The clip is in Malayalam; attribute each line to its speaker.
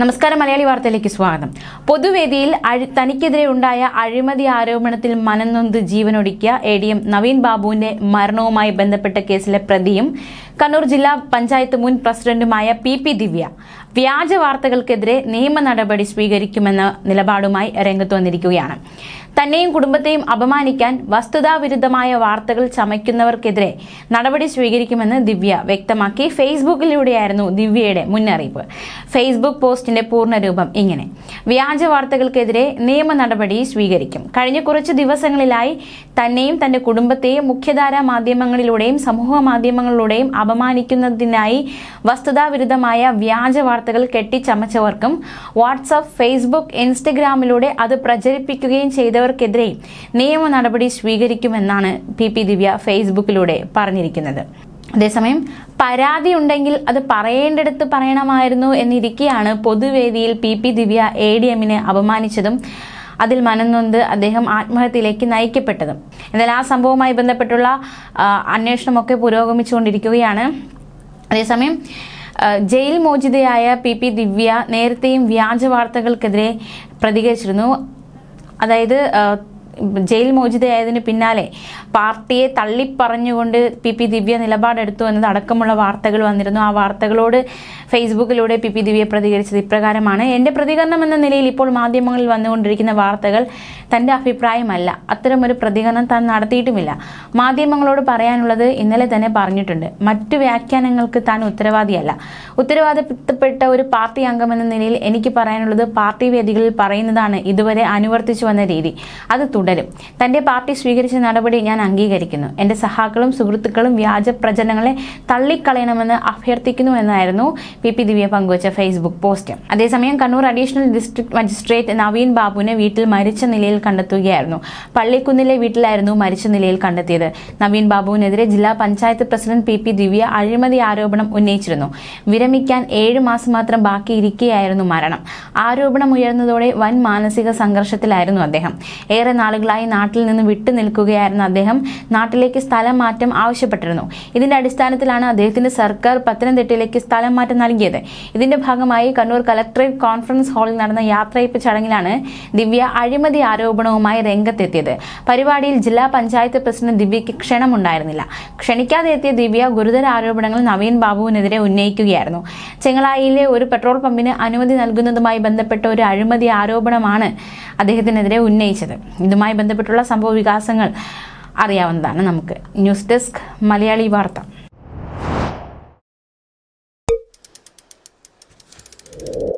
Speaker 1: നമസ്കാരം മലയാളി വാർത്തയിലേക്ക് സ്വാഗതം പൊതുവേദിയിൽ തനിക്കെതിരെ ഉണ്ടായ അഴിമതി ആരോപണത്തിൽ മനംനൊന്ത് ജീവനൊടുക്കിയ എ ഡി എം നവീൻ ബാബുവിന്റെ മരണവുമായി ബന്ധപ്പെട്ട കേസിലെ പ്രതിയും കണ്ണൂർ ജില്ലാ പഞ്ചായത്ത് മുൻ പ്രസിഡന്റുമായ പി പി ദിവ്യ വ്യാജ വാർത്തകൾക്കെതിരെ നിയമ നടപടി സ്വീകരിക്കുമെന്ന നിലപാടുമായി രംഗത്ത് വന്നിരിക്കുകയാണ് തന്നെയും കുടുംബത്തെയും അപമാനിക്കാൻ വസ്തുതാവിരുദ്ധമായ വാർത്തകൾ ചമയ്ക്കുന്നവർക്കെതിരെ നടപടി സ്വീകരിക്കുമെന്ന് ദിവ്യ വ്യക്തമാക്കി ഫേസ്ബുക്കിലൂടെയായിരുന്നു ദിവ്യയുടെ മുന്നറിയിപ്പ് ഫേസ്ബുക്ക് പോസ്റ്റിന്റെ പൂർണ്ണരൂപം ഇങ്ങനെ വ്യാജ വാർത്തകൾക്കെതിരെ നിയമ നടപടി സ്വീകരിക്കും കഴിഞ്ഞ കുറച്ച് ദിവസങ്ങളിലായി തന്നെയും തന്റെ കുടുംബത്തെയും മുഖ്യധാരാ മാധ്യമങ്ങളിലൂടെയും സമൂഹ മാധ്യമങ്ങളിലൂടെയും അപമാനിക്കുന്നതിനായി വസ്തുതാവിരുദ്ധമായ വ്യാജ വാർത്തകൾ കെട്ടിച്ചമച്ചവർക്കും വാട്സ്ആപ്പ് ഫേസ്ബുക്ക് ഇൻസ്റ്റഗ്രാമിലൂടെ അത് പ്രചരിപ്പിക്കുകയും ചെയ്തവർക്കെതിരെ നിയമ നടപടി സ്വീകരിക്കുമെന്നാണ് പി പി ദിവ്യ ഫേസ്ബുക്കിലൂടെ പറഞ്ഞിരിക്കുന്നത് അതേസമയം പരാതി ഉണ്ടെങ്കിൽ അത് പറയേണ്ടടുത്ത് പറയണമായിരുന്നു എന്നിരിക്കെയാണ് പൊതുവേദിയിൽ P P Divya A D എമ്മിനെ അപമാനിച്ചതും അതിൽ മനംനൊന്ത് അദ്ദേഹം ആത്മഹത്യയിലേക്ക് നയിക്കപ്പെട്ടതും എന്നാൽ ആ സംഭവവുമായി ബന്ധപ്പെട്ടുള്ള അന്വേഷണമൊക്കെ പുരോഗമിച്ചുകൊണ്ടിരിക്കുകയാണ് അതേസമയം ജയിൽ മോചിതയായ പി പി ദിവ്യ നേരത്തെയും വ്യാജ വാർത്തകൾക്കെതിരെ പ്രതികരിച്ചിരുന്നു അതായത് ജയിൽ മോചിതയായതിന് പിന്നാലെ പാർട്ടിയെ തള്ളിപ്പറഞ്ഞുകൊണ്ട് പി പി ദിവ്യ നിലപാടെടുത്തു എന്നത് അടക്കമുള്ള വാർത്തകൾ വന്നിരുന്നു ആ വാർത്തകളോട് ഫേസ്ബുക്കിലൂടെ പി പി ദിവ്യ പ്രതികരിച്ചത് ഇപ്രകാരമാണ് എൻ്റെ പ്രതികരണം എന്ന നിലയിൽ ഇപ്പോൾ മാധ്യമങ്ങളിൽ വന്നുകൊണ്ടിരിക്കുന്ന വാർത്തകൾ തൻ്റെ അഭിപ്രായമല്ല അത്തരമൊരു പ്രതികരണം താൻ നടത്തിയിട്ടുമില്ല മാധ്യമങ്ങളോട് പറയാനുള്ളത് ഇന്നലെ തന്നെ പറഞ്ഞിട്ടുണ്ട് മറ്റു വ്യാഖ്യാനങ്ങൾക്ക് താൻ ഉത്തരവാദിയല്ല ഉത്തരവാദിത്തപ്പെട്ട ഒരു പാർട്ടി എന്ന നിലയിൽ എനിക്ക് പറയാനുള്ളത് പാർട്ടി വേദികളിൽ പറയുന്നതാണ് ഇതുവരെ അനുവർത്തിച്ചു വന്ന രീതി അത് തുടരും തന്റെ പാർട്ടി സ്വീകരിച്ച നടപടി ഞാൻ അംഗീകരിക്കുന്നു എൻ്റെ സഹാക്കളും സുഹൃത്തുക്കളും വ്യാജ പ്രചരണങ്ങളെ തള്ളിക്കളയണമെന്ന് അഭ്യർത്ഥിക്കുന്നു എന്നായിരുന്നു പി പി ദിവ്യ പങ്കുവച്ച ഫേസ്ബുക്ക് പോസ്റ്റ് അതേസമയം Kannur additional district magistrate Naveen ബാബുവിനെ വീട്ടിൽ മരിച്ച നിലയിൽ കണ്ടെത്തുകയായിരുന്നു പള്ളിക്കുന്നിലെ വീട്ടിലായിരുന്നു മരിച്ച നിലയിൽ കണ്ടെത്തിയത് നവീൻ ബാബുവിനെതിരെ ജില്ലാ panchayat president P P Divya അഴിമതി ആരോപണം ഉന്നയിച്ചിരുന്നു വിരമിക്കാൻ ഏഴ് മാസം മാത്രം ബാക്കിയിരിക്കെയായിരുന്നു മരണം ആരോപണം ഉയർന്നതോടെ വൻ മാനസിക സംഘർഷത്തിലായിരുന്നു അദ്ദേഹം ഏറെ നാളുകൾ നാളുകളായി നാട്ടിൽ നിന്ന് വിട്ടു നിൽക്കുകയായിരുന്ന അദ്ദേഹം നാട്ടിലേക്ക് സ്ഥലം മാറ്റം ആവശ്യപ്പെട്ടിരുന്നു ഇതിന്റെ അടിസ്ഥാനത്തിലാണ് അദ്ദേഹത്തിന്റെ സർക്കാർ പത്തനംതിട്ടയിലേക്ക് സ്ഥലം മാറ്റം നൽകിയത് ഇതിന്റെ ഭാഗമായി കണ്ണൂർ കലക്ടറേറ്റ് കോൺഫറൻസ് ഹാളിൽ നടന്ന യാത്രയപ്പ് ചടങ്ങിലാണ് ദിവ്യ അഴിമതി ആരോപണവുമായി രംഗത്തെത്തിയത് പരിപാടിയിൽ ജില്ലാ പഞ്ചായത്ത് പ്രസിഡന്റ് ദിവ്യയ്ക്ക് ക്ഷണമുണ്ടായിരുന്നില്ല ക്ഷണിക്കാതെ എത്തിയ ദിവ്യ ഗുരുതര ആരോപണങ്ങൾ നവീൻ ബാബുവിനെതിരെ ഉന്നയിക്കുകയായിരുന്നു ചെങ്ങളായിയിലെ ഒരു പെട്രോൾ പമ്പിന് അനുമതി നൽകുന്നതുമായി ബന്ധപ്പെട്ട ഒരു അഴിമതി ആരോപണമാണ് അദ്ദേഹത്തിനെതിരെ ഉന്നയിച്ചത് ഇതുമായി ഇതുമായി ബന്ധപ്പെട്ടുള്ള സംഭവ വികാസങ്ങൾ അറിയാവുന്നതാണ് നമുക്ക് ന്യൂസ് ഡെസ്ക് മലയാളി വാർത്ത